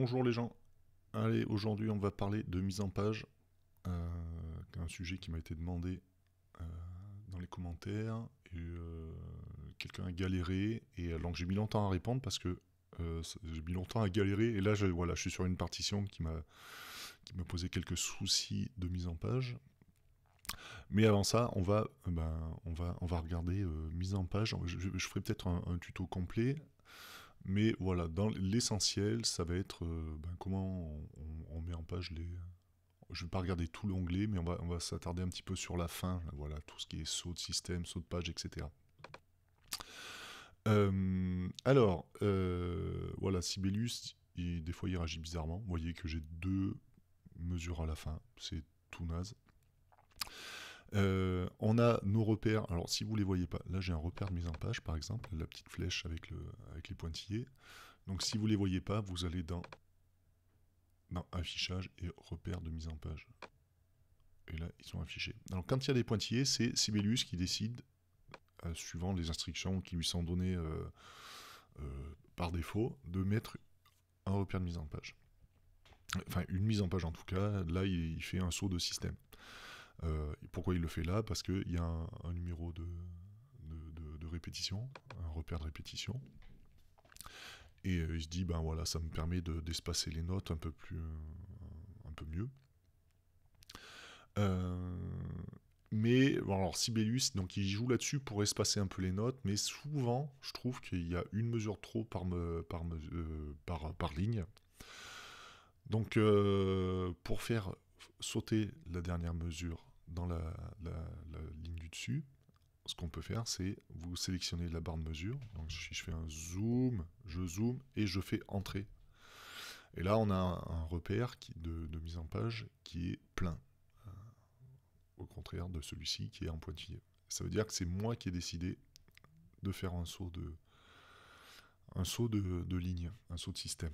Bonjour les gens. Allez, aujourd'hui on va parler de mise en page, euh, un sujet qui m'a été demandé euh, dans les commentaires. Euh, quelqu'un a galéré et alors j'ai mis longtemps à répondre parce que j'ai mis longtemps à galérer et là je, voilà, je suis sur une partition qui m'a posé quelques soucis de mise en page. Mais avant ça, on va ben, on va on va regarder mise en page. Je, ferai peut-être un, tuto complet mais voilà, dans l'essentiel, ça va être euh, ben, comment on, met en page les. Je ne vais pas regarder tout l'onglet, mais on va, s'attarder un petit peu sur la fin. voilà, tout ce qui est saut de système, saut de page, etc. Euh, alors, euh, voilà, Sibelius, des fois il réagit bizarrement. Vous voyez que j'ai deux mesures à la fin. C'est tout naze. Euh, on a nos repères. Alors, si vous les voyez pas, là j'ai un repère de mise en page, par exemple, la petite flèche avec, les pointillés. Donc, si vous ne les voyez pas, vous allez dans, Affichage et repères de mise en page. Et là, ils sont affichés. Alors, quand il y a des pointillés, c'est Sibelius qui décide, euh, suivant les instructions qui lui sont données euh, par défaut, de mettre un repère de mise en page. Enfin, une mise en page en tout cas. Là, il fait un saut de système. Euh, pourquoi il le fait là Parce qu'il y a un, numéro de, répétition, un repère de répétition. Et euh, il se dit, ben voilà, ça me permet d'espacer les notes un peu, plus, un, peu mieux. Euh, mais alors Sibelius, donc il joue là-dessus pour espacer un peu les notes, mais souvent, je trouve qu'il y a une mesure trop par, par, ligne. Donc pour faire sauter la dernière mesure dans la, ligne du dessus, ce qu'on peut faire, c'est vous sélectionnez la barre de mesure. Donc si je fais un zoom, je zoome et je fais entrer. Et là, on a un repère de, mise en page qui est plein, euh, au contraire de celui-ci qui est en pointillé. Ça veut dire que c'est moi qui ai décidé de faire un saut de, un saut de ligne, un saut de système.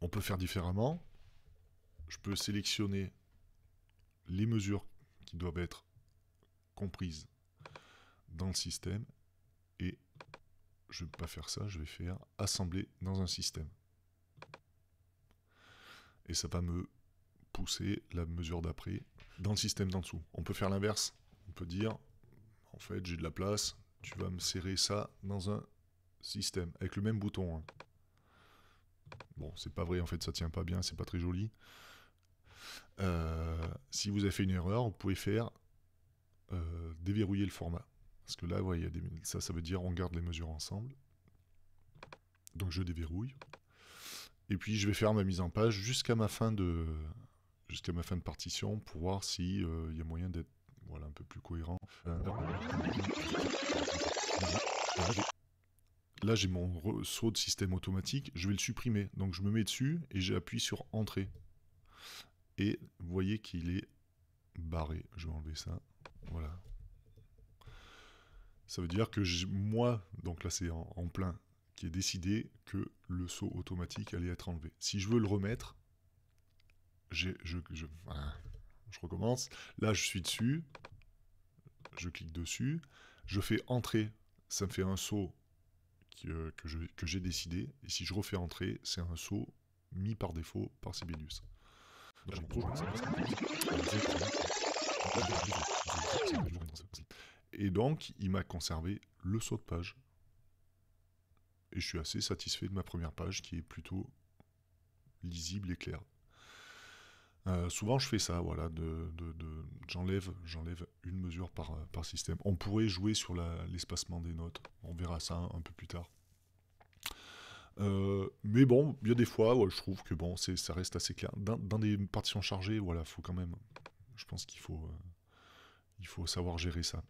On peut faire différemment. Je peux sélectionner les mesures qui doivent être comprises dans le système et je ne vais pas faire ça, je vais faire assembler dans un système. Et ça va me pousser la mesure d'après dans le système d'en dessous. On peut faire l'inverse. On peut dire, en fait, j'ai de la place, tu vas me serrer ça dans un système avec le même bouton. Hein. Bon, c'est pas vrai, en fait, ça tient pas bien, c'est pas très joli. Euh, si vous avez fait une erreur, vous pouvez faire euh, déverrouiller le format. Parce que là, ça, ça veut dire on garde les mesures ensemble. Donc je déverrouille. Et puis je vais faire ma mise en page jusqu'à ma fin de jusqu'à ma fin de partition pour voir si euh, il y a moyen d'être voilà un peu plus cohérent. Là j'ai mon saut de système automatique, je vais le supprimer. Donc je me mets dessus et j'appuie sur entrée et vous voyez qu'il est barré. Je vais enlever ça. Voilà. Ça veut dire que moi, donc là c'est en, plein, qui ai décidé que le saut automatique allait être enlevé. Si je veux le remettre, je, je recommence. Là je suis dessus, je clique dessus, je fais entrer, ça me fait un saut euh, que, que j'ai décidé. Et si je refais entrer, c'est un saut mis par défaut par Sibelius. Et donc, il m'a conservé le saut de page. Et je suis assez satisfait de ma première page qui est plutôt lisible et claire. Euh, souvent je fais ça, voilà, j'enlève, j'enlève une mesure par, par système. On pourrait jouer sur l'espacement des notes, on verra ça un peu plus tard. Euh, mais bon, il y a des fois, je trouve que bon, ça reste assez clair. Dans, des partitions chargées, voilà, faut quand même. Je pense qu'il faut, euh, il faut savoir gérer ça.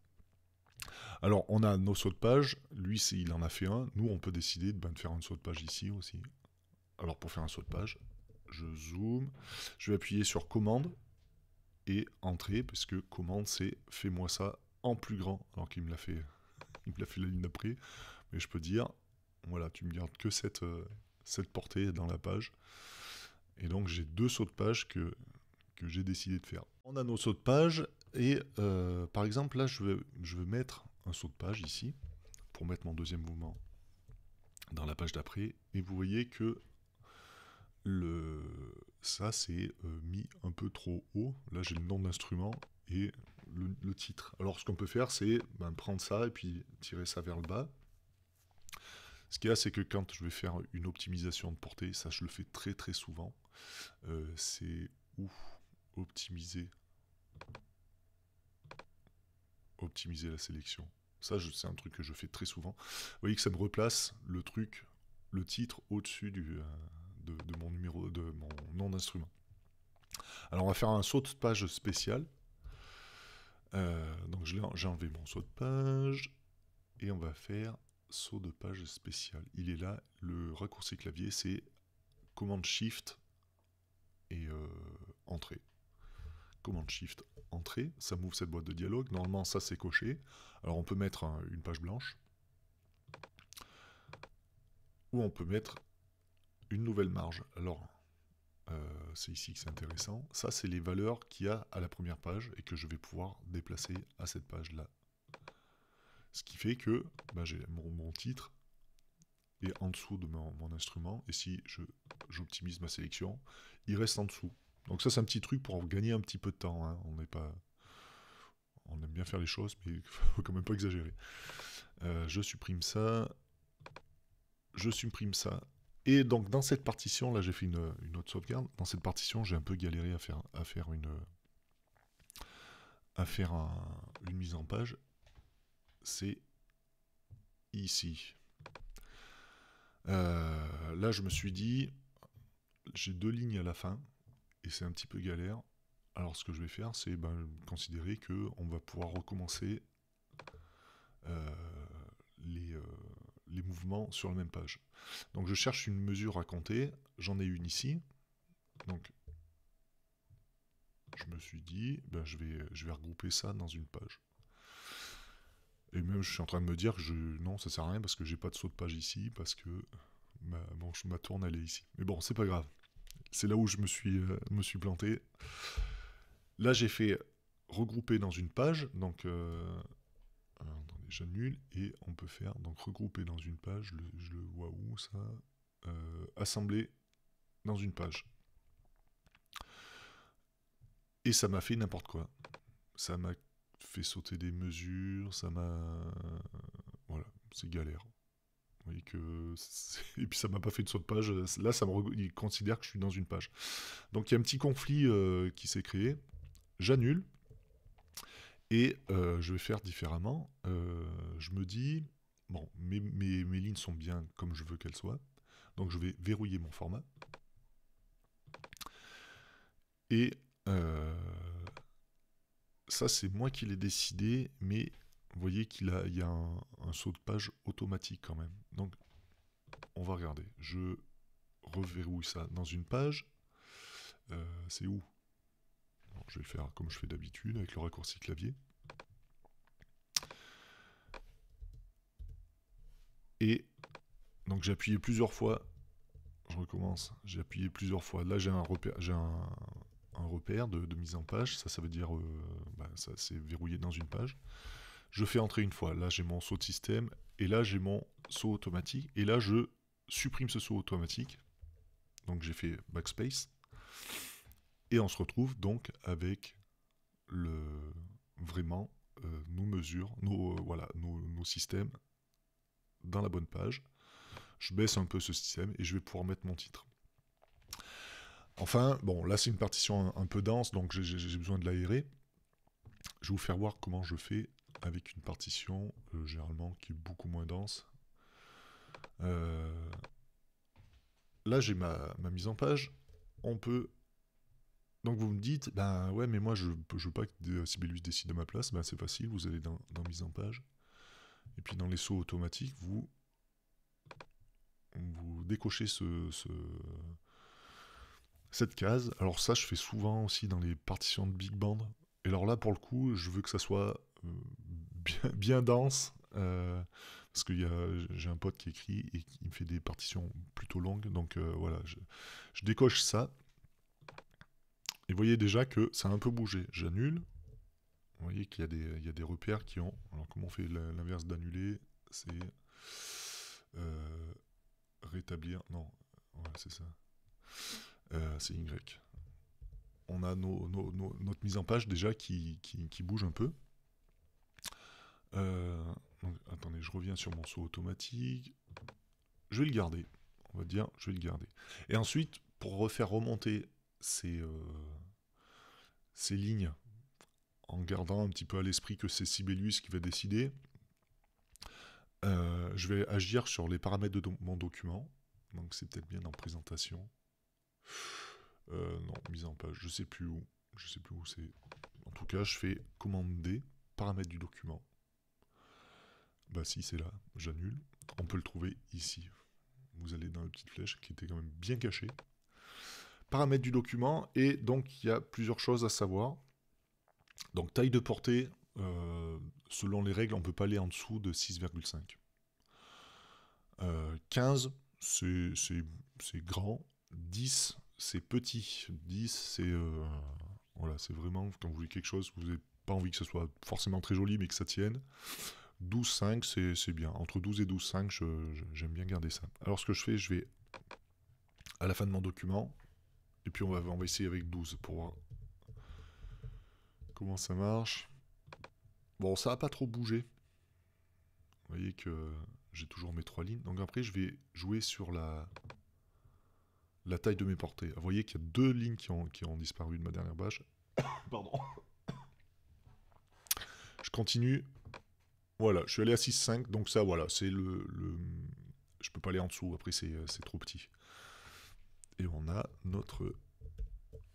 Alors, on a nos sauts de page. Lui, il en a fait un. Nous, on peut décider ben, de, faire un saut de page ici aussi. Alors, pour faire un saut de page, je zoome. Je vais appuyer sur commande et entrée, parce que commande, c'est fais-moi ça en plus grand. Alors qu'il me l'a fait, il me l'a fait la ligne d'après. Mais je peux dire voilà, tu me gardes que cette, euh, cette portée dans la page. Et donc j'ai deux sauts de page que, que j'ai décidé de faire. On a nos sauts de page et euh, par exemple là je vais, je mettre un saut de page ici pour mettre mon deuxième mouvement dans la page d'après et vous voyez que le ça c'est euh, mis un peu trop haut. Là j'ai le nom de l'instrument et le, titre. Alors ce qu'on peut faire c'est ben, prendre ça et puis tirer ça vers le bas ce qu'il y a, c'est que quand je vais faire une optimisation de portée, ça je le fais très très souvent, euh, c'est où optimiser optimiser la sélection. Ça, c'est un truc que je fais très souvent. Vous voyez que ça me replace le truc, le titre au-dessus du, euh, de, mon numéro, de mon nom d'instrument. Alors, on va faire un saut de page spécial. Euh, donc, j'ai enlevé mon saut de page et on va faire saut de page spécial. Il est là, le raccourci clavier, c'est commande shift et euh, entrée. Commande shift entrée, ça m'ouvre cette boîte de dialogue. Normalement, ça c'est coché. Alors on peut mettre une page blanche ou on peut mettre une nouvelle marge. Alors euh, c'est ici que c'est intéressant. Ça c'est les valeurs qu'il y a à la première page et que je vais pouvoir déplacer à cette page là ce qui fait que bah, j'ai mon, titre est en dessous de mon, instrument. Et si j'optimise ma sélection, il reste en dessous. Donc ça, c'est un petit truc pour gagner un petit peu de temps. Hein. On n'est pas... On aime bien faire les choses, mais il ne faut quand même pas exagérer. Euh, je supprime ça. Je supprime ça. Et donc dans cette partition, là j'ai fait une, autre sauvegarde, dans cette partition j'ai un peu galéré à faire, à faire une à faire une mise en page c'est ici. Euh, là, je me suis dit, j'ai deux lignes à la fin, et c'est un petit peu galère. Alors ce que je vais faire, c'est ben, considérer que on va pouvoir recommencer euh, euh, les, mouvements sur la même page. Donc je cherche une mesure à compter, j'en ai une ici. Donc je me suis dit, ben, je, vais, je vais regrouper ça dans une page. Et même, je suis en train de me dire que je, non, ça sert à rien parce que j'ai pas de saut de page ici, parce que ma, bon, tourne, elle est ici. Mais bon, c'est pas grave. C'est là où je me suis, euh, me suis planté. Là, j'ai fait regrouper dans une page. Donc, euh, nul Et on peut faire, donc, regrouper dans une page. je le vois où, ça euh, Assembler dans une page. Et ça m'a fait n'importe quoi. Ça m'a fait sauter des mesures, ça m'a. Voilà, c'est galère. Vous voyez que et puis ça m'a pas fait de saut de page. Là, ça me il considère que je suis dans une page. Donc il y a un petit conflit euh, qui s'est créé. J'annule. Et euh, je vais faire différemment. Euh, je me dis, bon, mes, mes, mes, lignes sont bien comme je veux qu'elles soient. Donc je vais verrouiller mon format. Et ça c'est moi qui l'ai décidé, mais vous voyez qu'il il y a un, saut de page automatique quand même. Donc on va regarder. Je reverrouille ça dans une page. Euh, c'est où Je vais faire comme je fais d'habitude avec le raccourci clavier. Et donc j'ai appuyé plusieurs fois. Je recommence. J'ai appuyé plusieurs fois. Là j'ai un repère, j'ai un un repère de, mise en page. Ça, ça veut dire euh, bah, ça c'est verrouillé dans une page. Je fais entrer une fois. Là, j'ai mon saut de système. Et là, j'ai mon saut automatique. Et là, je supprime ce saut automatique. Donc, j'ai fait backspace. Et on se retrouve donc avec le vraiment euh, nos mesures, nos, euh, voilà, nos, systèmes dans la bonne page. Je baisse un peu ce système et je vais pouvoir mettre mon titre. Enfin, bon, là c'est une partition un, peu dense, donc j'ai besoin de l'aérer. Je vais vous faire voir comment je fais avec une partition euh, généralement qui est beaucoup moins dense. Euh, là j'ai ma, mise en page. On peut... Donc vous me dites, ben ouais mais moi je, ne veux pas que Sibelius décide de ma place, ben c'est facile, vous allez dans, mise en page. Et puis dans les sauts automatiques, vous, vous décochez ce, cette case. Alors ça, je fais souvent aussi dans les partitions de big band. Et alors là, pour le coup, je veux que ça soit euh, bien, dense. Euh, parce que j'ai un pote qui écrit et qui me fait des partitions plutôt longues. Donc euh, voilà, je, décoche ça. Et vous voyez déjà que ça a un peu bougé. J'annule. Vous voyez qu'il y, a des repères qui ont... Alors comment on fait l'inverse d'annuler C'est rétablir. Non, c'est ça. Euh, c'est Y. On a notre mise en page déjà qui, bouge un peu. Euh, attendez, je reviens sur mon saut automatique. Je vais le garder. On va dire, je vais le garder. Et ensuite, pour refaire remonter ces, euh, lignes, en gardant un petit peu à l'esprit que c'est Sibelius qui va décider, je vais agir sur les paramètres de mon document. Donc c'est peut-être bien en présentation. Euh, non, mise en page, je sais plus où. Je sais plus où c'est. En tout cas, je fais commande D »,« paramètres du document. Bah si, c'est là, j'annule. On peut le trouver ici. Vous allez dans la petite flèche qui était quand même bien cachée. Paramètres du document, et donc il y a plusieurs choses à savoir. Donc taille de portée, euh, selon les règles, on ne peut pas aller en dessous de 6,5. 15, euh, c'est grand, 10, c'est petit. 10, c'est. Euh, voilà, vraiment quand vous voulez quelque chose, vous n'avez pas envie que ce soit forcément très joli, mais que ça tienne. 12, 5, c'est bien. Entre 12 et 12, 5, j'aime bien garder ça. Alors, ce que je fais, je vais à la fin de mon document, et puis on va, on va essayer avec 12 pour voir comment ça marche. Bon, ça n'a pas trop bougé. Vous voyez que euh, j'ai toujours mes trois lignes. Donc après, je vais jouer sur la la taille de mes portées. Vous voyez qu'il y a deux lignes qui ont, disparu de ma dernière bâche. Pardon. Je continue. Voilà, je suis allé à 6,5, donc ça, voilà, c'est le, le, Je peux pas aller en dessous, après c'est euh, trop petit. Et on a notre...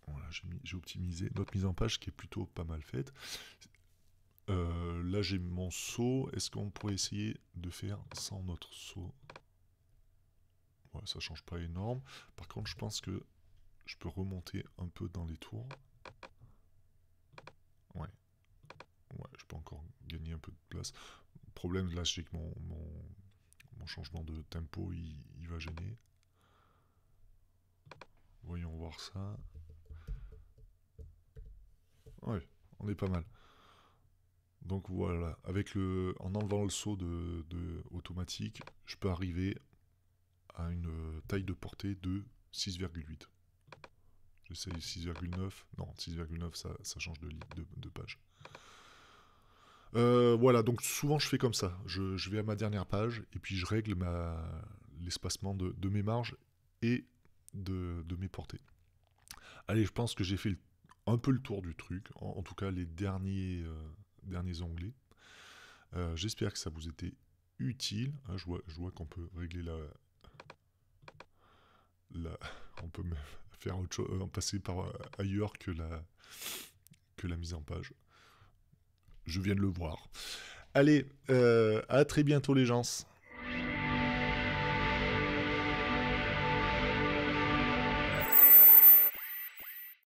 Voilà, j'ai optimisé notre mise en page qui est plutôt pas mal faite. Euh, là, j'ai mon saut. Est-ce qu'on pourrait essayer de faire sans notre saut ça change pas énorme. Par contre, je pense que je peux remonter un peu dans les tours. Ouais. Ouais, je peux encore gagner un peu de place. problème, là, c'est que mon, mon, changement de tempo, il, va gêner. Voyons voir ça. Ouais, on est pas mal. Donc voilà, avec le, en enlevant le saut de, de automatique, je peux arriver à une euh, taille de portée de 6,8. J'essaye 6,9. Non, 6,9, ça, change de, de, de page. Euh, voilà, donc souvent je fais comme ça. Je, vais à ma dernière page et puis je règle l'espacement de, mes marges et de, mes portées. Allez, je pense que j'ai fait un peu le tour du truc, en, tout cas les derniers, euh, derniers onglets. J'espère que ça vous était utile. Hein, je vois qu'on peut régler la, on peut même faire autre chose, euh, passer par euh, ailleurs que la, que la mise en page. Je viens de le voir. Allez, euh, à très bientôt les gens.